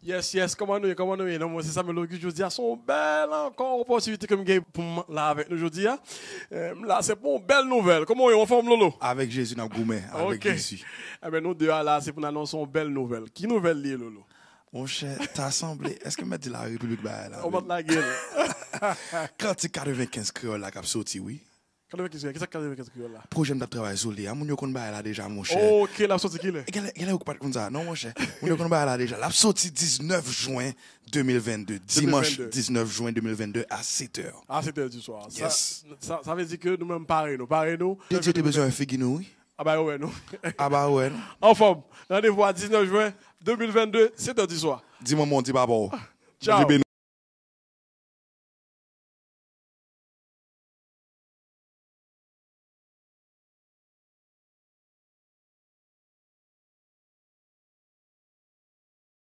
Yes, yes, comment nous, comment nous. Non, c'est ça, mais logique, je dis, son belle encore opportunité que je pour là avec nous aujourd'hui. Hein. Euh, là, c'est pour une belle nouvelle. Comment on forme Lolo? Avec Jésus, dans Goumé, avec Jésus. Eh bien, nous deux, là, c'est pour annoncer une belle nouvelle. Qui nouvelle lié, Lolo? Mon cher, t'as semblé, est-ce que m'a dit la République, bah, là? On va te la gueule. Quand tu 95 créoles, là, qui a sorti, oui. Projet de travail a lui, yo kon ba là déjà mon cher. Oh, OK, la sortie qui est. Quelle est pas comme ça non mon cher. Mon kon là déjà. La sortie 19 juin 2022, dimanche 19 juin 2022 à 7h. À 7h du soir. Yes. Ça, veut dire que nous même pareil nous, pareil nous. Tu as besoin de nous. Ah bah ouais non. Ah bah ouais. En forme. Rendez-vous 19 juin 2022, 7h du soir. Dis-moi mon petit-papa. Ah, ciao.